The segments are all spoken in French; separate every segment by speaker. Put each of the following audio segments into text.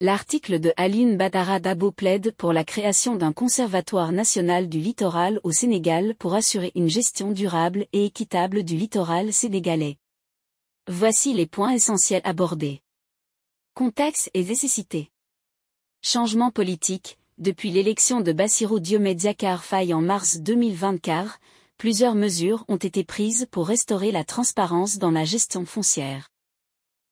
Speaker 1: L'article de Aline Badara Dabo plaide pour la création d'un conservatoire national du littoral au Sénégal pour assurer une gestion durable et équitable du littoral sénégalais. Voici les points essentiels abordés. Contexte et nécessité. Changement politique. Depuis l'élection de Bassirou Diomed Faye en mars 2024, plusieurs mesures ont été prises pour restaurer la transparence dans la gestion foncière.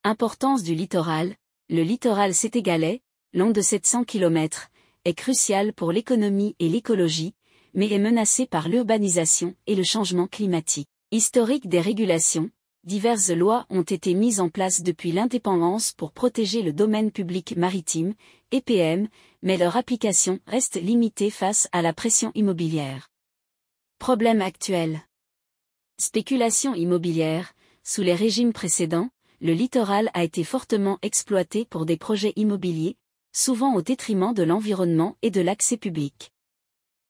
Speaker 1: Importance du littoral, le littoral sétégalais, long de 700 km, est crucial pour l'économie et l'écologie, mais est menacé par l'urbanisation et le changement climatique. Historique des régulations, diverses lois ont été mises en place depuis l'indépendance pour protéger le domaine public maritime, EPM, mais leur application reste limitée face à la pression immobilière. Problème actuel. Spéculation immobilière, sous les régimes précédents, le littoral a été fortement exploité pour des projets immobiliers, souvent au détriment de l'environnement et de l'accès public.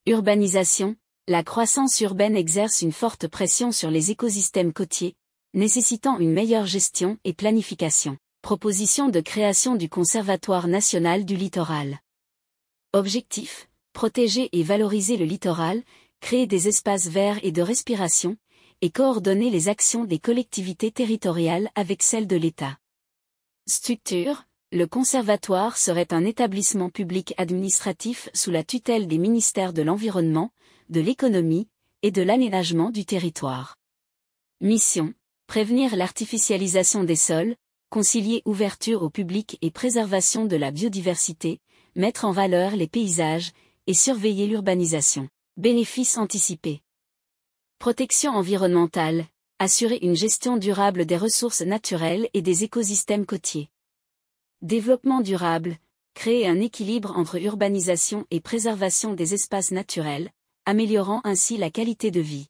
Speaker 1: Urbanisation, la croissance urbaine exerce une forte pression sur les écosystèmes côtiers, nécessitant une meilleure gestion et planification. Proposition de création du Conservatoire national du littoral. Objectif, protéger et valoriser le littoral, créer des espaces verts et de respiration, et coordonner les actions des collectivités territoriales avec celles de l'État. Structure, le conservatoire serait un établissement public administratif sous la tutelle des ministères de l'Environnement, de l'Économie et de l'Aménagement du territoire. Mission prévenir l'artificialisation des sols, concilier ouverture au public et préservation de la biodiversité, mettre en valeur les paysages et surveiller l'urbanisation. Bénéfices anticipés. Protection environnementale, assurer une gestion durable des ressources naturelles et des écosystèmes côtiers. Développement durable, créer un équilibre entre urbanisation et préservation des espaces naturels, améliorant ainsi la qualité de vie.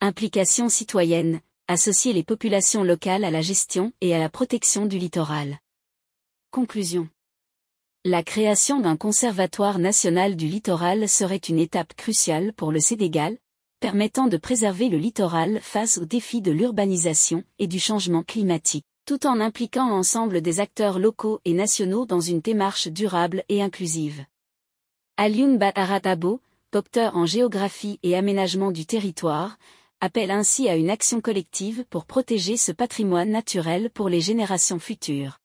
Speaker 1: Implication citoyenne, associer les populations locales à la gestion et à la protection du littoral. Conclusion. La création d'un conservatoire national du littoral serait une étape cruciale pour le Sénégal, permettant de préserver le littoral face aux défis de l'urbanisation et du changement climatique, tout en impliquant l'ensemble des acteurs locaux et nationaux dans une démarche durable et inclusive. Alioun Baharatabo, docteur en géographie et aménagement du territoire, appelle ainsi à une action collective pour protéger ce patrimoine naturel pour les générations futures.